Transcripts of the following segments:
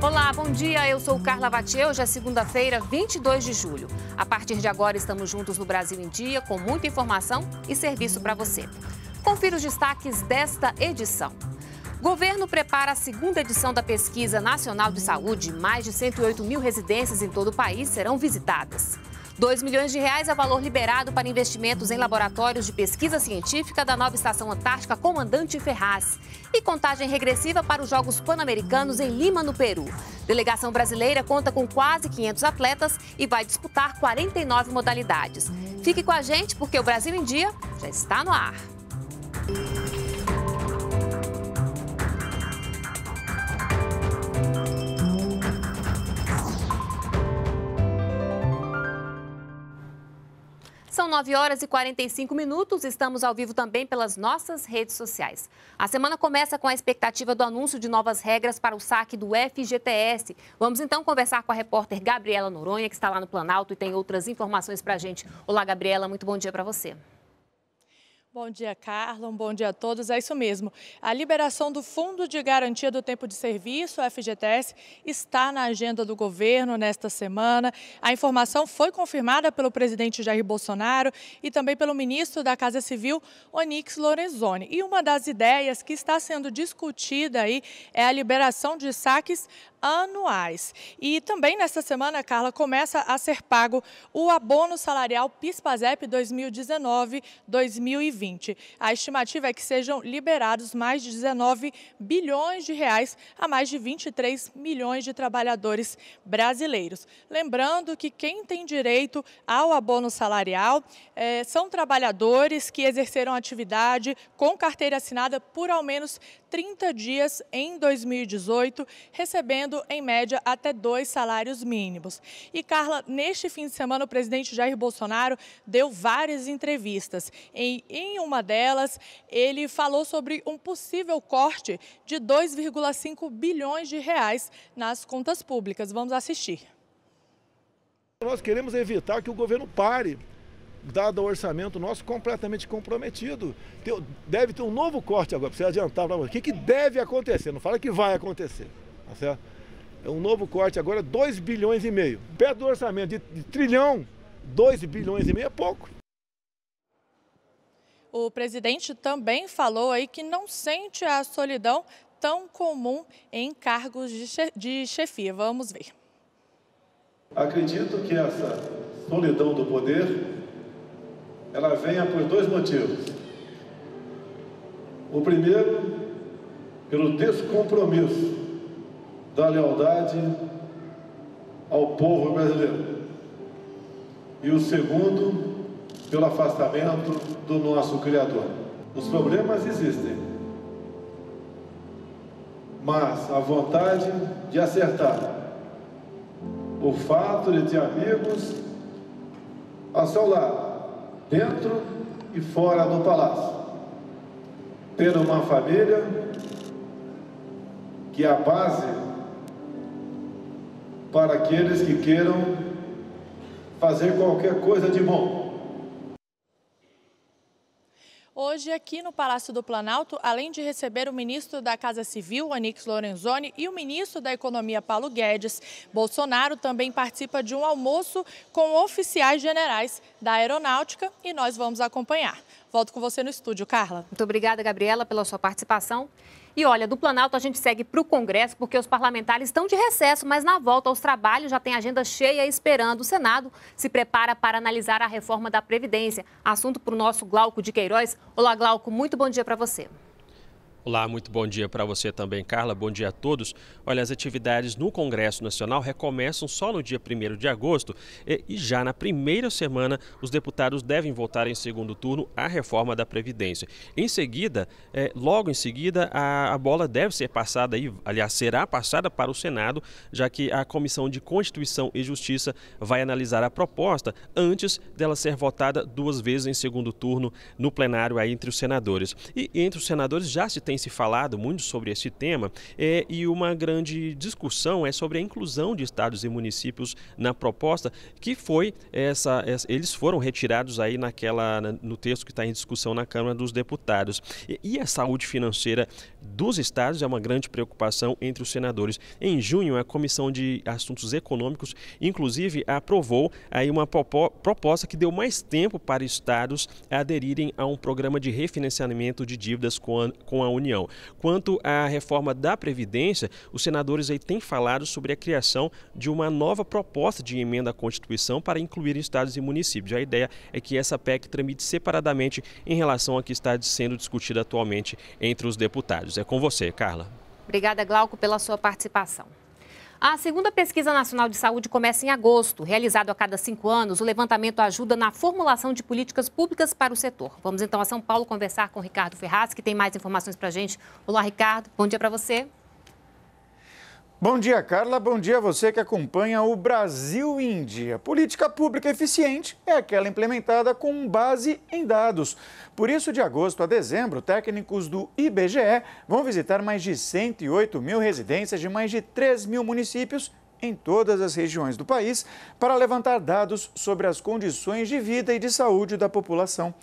Olá, bom dia. Eu sou Carla Vatier. Hoje é segunda-feira, 22 de julho. A partir de agora estamos juntos no Brasil em Dia com muita informação e serviço para você. Confira os destaques desta edição. Governo prepara a segunda edição da Pesquisa Nacional de Saúde. Mais de 108 mil residências em todo o país serão visitadas. 2 milhões de reais é valor liberado para investimentos em laboratórios de pesquisa científica da nova Estação Antártica Comandante Ferraz. E contagem regressiva para os Jogos Pan-Americanos em Lima, no Peru. Delegação brasileira conta com quase 500 atletas e vai disputar 49 modalidades. Fique com a gente porque o Brasil em Dia já está no ar. São 9 horas e 45 minutos. Estamos ao vivo também pelas nossas redes sociais. A semana começa com a expectativa do anúncio de novas regras para o saque do FGTS. Vamos então conversar com a repórter Gabriela Noronha, que está lá no Planalto e tem outras informações para a gente. Olá, Gabriela, muito bom dia para você. Bom dia, Carla. Um bom dia a todos. É isso mesmo. A liberação do Fundo de Garantia do Tempo de Serviço, FGTS, está na agenda do governo nesta semana. A informação foi confirmada pelo presidente Jair Bolsonaro e também pelo ministro da Casa Civil, Onix Lorenzoni. E uma das ideias que está sendo discutida aí é a liberação de saques anuais. E também nesta semana, Carla, começa a ser pago o abono salarial PIS-PASEP 2019-2020. A estimativa é que sejam liberados mais de 19 bilhões de reais a mais de 23 milhões de trabalhadores brasileiros. Lembrando que quem tem direito ao abono salarial eh, são trabalhadores que exerceram atividade com carteira assinada por ao menos 30 dias em 2018, recebendo em média até dois salários mínimos. E Carla, neste fim de semana, o presidente Jair Bolsonaro deu várias entrevistas. Em, em uma delas, ele falou sobre um possível corte de 2,5 bilhões de reais nas contas públicas. Vamos assistir. Nós queremos evitar que o governo pare dado o orçamento nosso, completamente comprometido. Deve ter um novo corte agora, precisa adiantar para você. O que, que deve acontecer? Não fala que vai acontecer. Tá certo? É um novo corte agora, 2 bilhões e meio. Perto do orçamento de, de trilhão, 2 bilhões e meio é pouco. O presidente também falou aí que não sente a solidão tão comum em cargos de, de chefia. Vamos ver. Acredito que essa solidão do poder ela venha por dois motivos. O primeiro, pelo descompromisso da lealdade ao povo brasileiro. E o segundo, pelo afastamento do nosso Criador. Os problemas existem, mas a vontade de acertar, o fato de ter amigos a seu lado, dentro e fora do palácio, ter uma família que é a base para aqueles que queiram fazer qualquer coisa de bom. Hoje, aqui no Palácio do Planalto, além de receber o ministro da Casa Civil, Anix Lorenzoni, e o ministro da Economia, Paulo Guedes, Bolsonaro também participa de um almoço com oficiais generais da Aeronáutica e nós vamos acompanhar. Volto com você no estúdio, Carla. Muito obrigada, Gabriela, pela sua participação. E olha, do Planalto a gente segue para o Congresso, porque os parlamentares estão de recesso, mas na volta aos trabalhos já tem agenda cheia esperando. O Senado se prepara para analisar a reforma da Previdência. Assunto para o nosso Glauco de Queiroz. Olá, Glauco, muito bom dia para você. Olá, muito bom dia para você também, Carla. Bom dia a todos. Olha, as atividades no Congresso Nacional recomeçam só no dia 1 de agosto e já na primeira semana os deputados devem votar em segundo turno a reforma da Previdência. Em seguida, é, logo em seguida, a, a, bola deve ser passada, aí, aliás, será passada para o Senado, já que a Comissão de Constituição e Justiça vai analisar a proposta antes dela ser votada duas vezes em segundo turno no plenário aí entre os senadores. E entre os senadores já se tem tem se falado muito sobre esse tema é, e uma grande discussão é sobre a inclusão de estados e municípios na proposta, que foi essa, essa eles foram retirados aí naquela no texto que está em discussão na Câmara dos Deputados. E, e a saúde financeira dos estados é uma grande preocupação entre os senadores. Em junho, a Comissão de Assuntos Econômicos, inclusive, aprovou aí uma proposta que deu mais tempo para estados aderirem a um programa de refinanciamento de dívidas com a, com a União União. Quanto à reforma da Previdência, os senadores aí têm falado sobre a criação de uma nova proposta de emenda à Constituição para incluir estados e municípios. A ideia é que essa PEC tramite separadamente em relação à que está sendo discutida atualmente entre os deputados. É com você, Carla. Obrigada, Glauco, pela sua participação. A segunda pesquisa nacional de saúde começa em agosto. Realizado a cada cinco anos, o levantamento ajuda na formulação de políticas públicas para o setor. Vamos então a São Paulo conversar com o Ricardo Ferraz, que tem mais informações para a gente. Olá, Ricardo. Bom dia para você. Bom dia, Carla. Bom dia a você que acompanha o Brasil em Dia. Política pública eficiente é aquela implementada com base em dados. Por isso, de agosto a dezembro, técnicos do IBGE vão visitar mais de 108 mil residências de mais de 3 mil municípios em todas as regiões do país para levantar dados sobre as condições de vida e de saúde da população.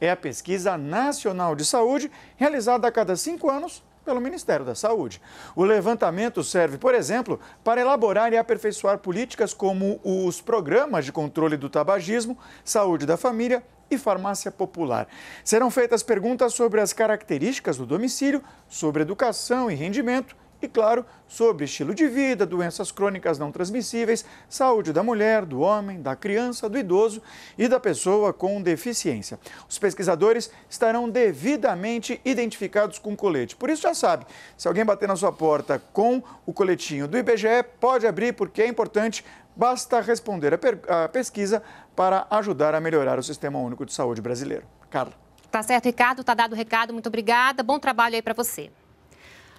É a Pesquisa Nacional de Saúde, realizada a cada cinco anos pelo Ministério da Saúde. O levantamento serve, por exemplo, para elaborar e aperfeiçoar políticas como os programas de controle do tabagismo, saúde da família e farmácia popular. Serão feitas perguntas sobre as características do domicílio, sobre educação e rendimento e, claro, sobre estilo de vida, doenças crônicas não transmissíveis, saúde da mulher, do homem, da criança, do idoso e da pessoa com deficiência. Os pesquisadores estarão devidamente identificados com colete. Por isso, já sabe, se alguém bater na sua porta com o coletinho do IBGE, pode abrir porque é importante basta responder a, pesquisa para ajudar a melhorar o Sistema Único de Saúde brasileiro. Carla. Tá certo, Ricardo. Tá dado o recado. Muito obrigada. Bom trabalho aí para você.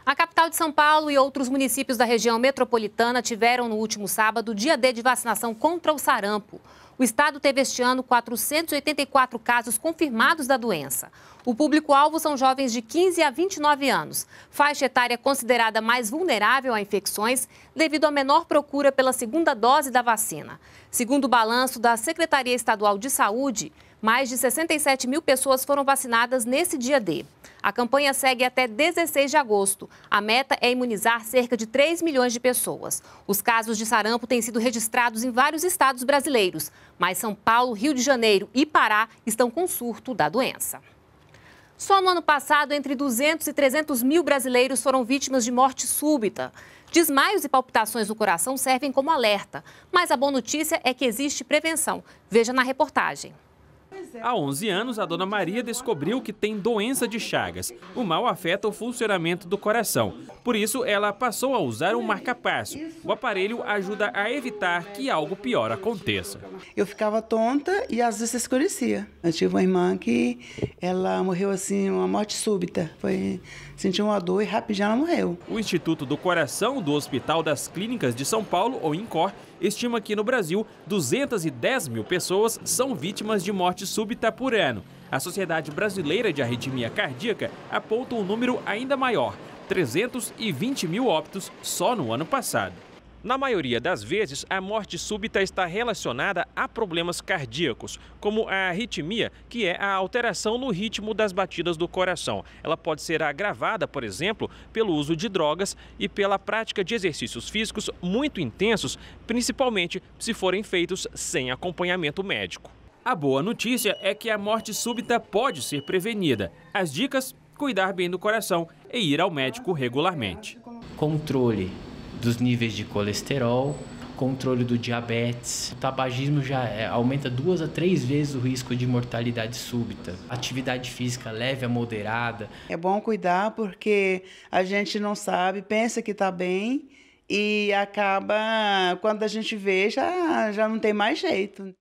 A capital de São Paulo e outros municípios da região metropolitana tiveram no último sábado dia D de vacinação contra o sarampo. O estado teve este ano 484 casos confirmados da doença. O público-alvo são jovens de 15 a 29 anos, faixa etária considerada mais vulnerável a infecções devido à menor procura pela segunda dose da vacina. Segundo o balanço da Secretaria Estadual de Saúde, mais de 67 mil pessoas foram vacinadas nesse dia D. A campanha segue até 16 de agosto. A meta é imunizar cerca de 3 milhões de pessoas. Os casos de sarampo têm sido registrados em vários estados brasileiros, mas São Paulo, Rio de Janeiro e Pará estão com surto da doença. Só no ano passado, entre 200 e 300 mil brasileiros foram vítimas de morte súbita. Desmaios e palpitações do coração servem como alerta, mas a boa notícia é que existe prevenção. Veja na reportagem. É. Há 11 anos, a dona Maria descobriu que tem doença de Chagas. O mal afeta o funcionamento do coração. Por isso, ela passou a usar um marca-passo. O aparelho ajuda a evitar que algo pior aconteça. Eu ficava tonta e às vezes escurecia. Eu tive uma irmã que ela morreu assim, uma morte súbita. Foi sentiu uma dor e rapidinho ela morreu. O Instituto do Coração do Hospital das Clínicas de São Paulo, ou INCOR, estima que no Brasil 210 mil pessoas são vítimas de mortes morte súbita por ano. A Sociedade Brasileira de Arritmia Cardíaca aponta um número ainda maior, 320 mil óbitos só no ano passado. Na maioria das vezes, a morte súbita está relacionada a problemas cardíacos, como a arritmia, que é a alteração no ritmo das batidas do coração. Ela pode ser agravada, por exemplo, pelo uso de drogas e pela prática de exercícios físicos muito intensos, principalmente se forem feitos sem acompanhamento médico. A boa notícia é que a morte súbita pode ser prevenida. As dicas: cuidar bem do coração e ir ao médico regularmente. Controle dos níveis de colesterol, controle do diabetes. O tabagismo já é, aumenta duas a três vezes o risco de mortalidade súbita. Atividade física leve a moderada. É bom cuidar porque a gente não sabe, pensa que está bem e acaba, quando a gente vê, já, já não tem mais jeito.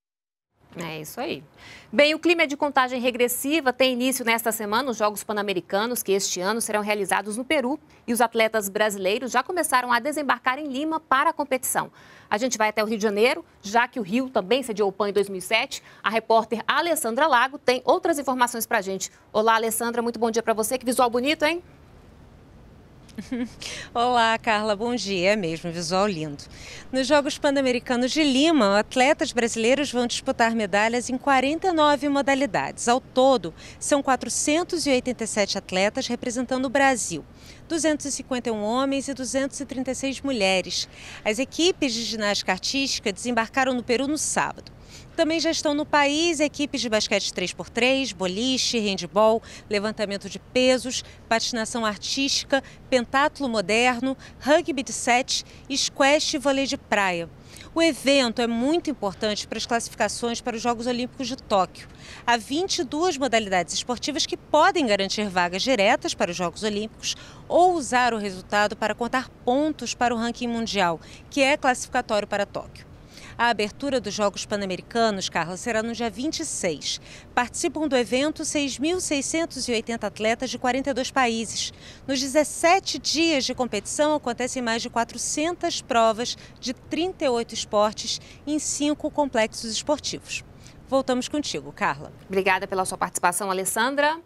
É isso aí. Bem, o clima é de contagem regressiva tem início nesta semana os Jogos Pan-Americanos, que este ano serão realizados no Peru, e os atletas brasileiros já começaram a desembarcar em Lima para a competição. A gente vai até o Rio de Janeiro, já que o Rio também sediou o PAN em 2007. A repórter Alessandra Lago tem outras informações para a gente. Olá, Alessandra, muito bom dia para você. Que visual bonito, hein? Olá, Carla, bom dia. É mesmo, visual lindo. Nos Jogos Pan-Americanos de Lima, atletas brasileiros vão disputar medalhas em 49 modalidades. Ao todo, são 487 atletas representando o Brasil. 251 homens e 236 mulheres. As equipes de ginástica artística desembarcaram no Peru no sábado. Também já estão no país equipes de basquete 3x3, boliche, handball, levantamento de pesos, patinação artística, pentatlo moderno, rugby de sete, squash e vôlei de praia. O evento é muito importante para as classificações para os Jogos Olímpicos de Tóquio. Há 22 modalidades esportivas que podem garantir vagas diretas para os Jogos Olímpicos ou usar o resultado para contar pontos para o ranking mundial, que é classificatório para Tóquio. A abertura dos Jogos Pan-Americanos, Carla, será no dia 26. Participam do evento 6.680 atletas de 42 países. Nos 17 dias de competição, acontecem mais de 400 provas de 38 esportes em cinco complexos esportivos. Voltamos contigo, Carla. Obrigada pela sua participação, Alessandra.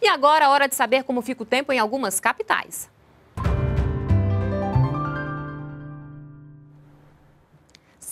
E agora, a é hora de saber como fica o tempo em algumas capitais.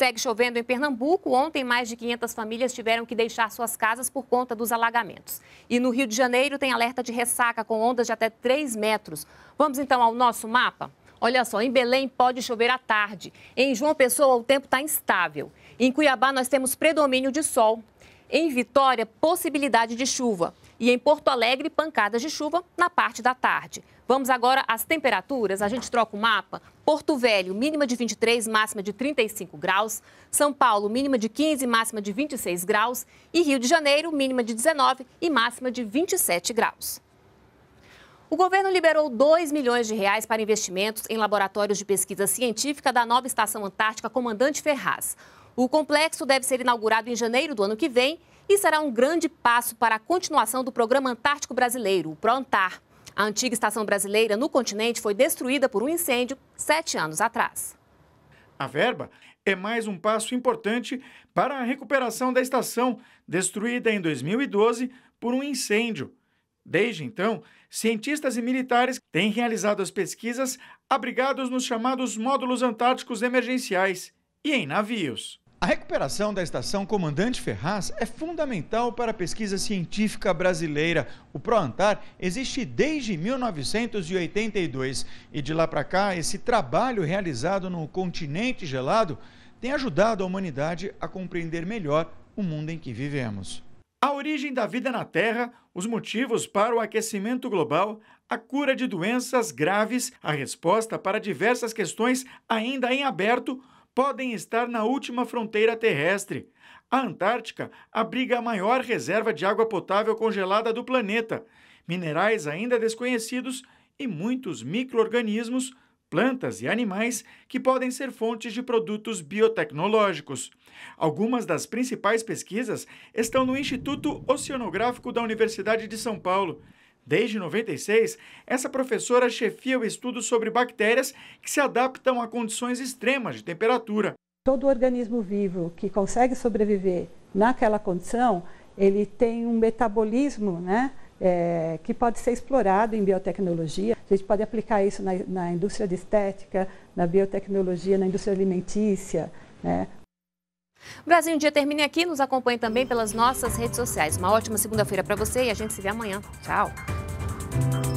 Segue chovendo em Pernambuco. Ontem, mais de 500 famílias tiveram que deixar suas casas por conta dos alagamentos. E no Rio de Janeiro tem alerta de ressaca com ondas de até 3 metros. Vamos então ao nosso mapa? Olha só, em Belém pode chover à tarde. Em João Pessoa, o tempo está instável. Em Cuiabá, nós temos predomínio de sol. Em Vitória, possibilidade de chuva. E em Porto Alegre, pancadas de chuva na parte da tarde. Vamos agora às temperaturas. A gente troca o mapa. Porto Velho, mínima de 23, máxima de 35 graus. São Paulo, mínima de 15, máxima de 26 graus. E Rio de Janeiro, mínima de 19 e máxima de 27 graus. O governo liberou 2 milhões de reais para investimentos em laboratórios de pesquisa científica da nova Estação Antártica Comandante Ferraz. O complexo deve ser inaugurado em janeiro do ano que vem e será um grande passo para a continuação do Programa Antártico Brasileiro, o ProAntar. A antiga estação brasileira no continente foi destruída por um incêndio sete anos atrás. A verba é mais um passo importante para a recuperação da estação, destruída em 2012 por um incêndio. Desde então, cientistas e militares têm realizado as pesquisas abrigados nos chamados módulos antárticos emergenciais e em navios. A recuperação da estação Comandante Ferraz é fundamental para a pesquisa científica brasileira. O ProAntar existe desde 1982 e de lá para cá, esse trabalho realizado no continente gelado tem ajudado a humanidade a compreender melhor o mundo em que vivemos. A origem da vida na Terra, os motivos para o aquecimento global, a cura de doenças graves, a resposta para diversas questões ainda em aberto podem estar na última fronteira terrestre. A Antártica abriga a maior reserva de água potável congelada do planeta, minerais ainda desconhecidos e muitos micro-organismos, plantas e animais que podem ser fontes de produtos biotecnológicos. Algumas das principais pesquisas estão no Instituto Oceanográfico da Universidade de São Paulo Desde 96, essa professora chefia o estudo sobre bactérias que se adaptam a condições extremas de temperatura. Todo organismo vivo que consegue sobreviver naquela condição, ele tem um metabolismo, né? É, que pode ser explorado em biotecnologia. A gente pode aplicar isso na, na indústria de estética, na biotecnologia, na indústria alimentícia. Né? O Brasil em Dia termina aqui. Nos acompanhe também pelas nossas redes sociais. Uma ótima segunda-feira para você e a gente se vê amanhã. Tchau.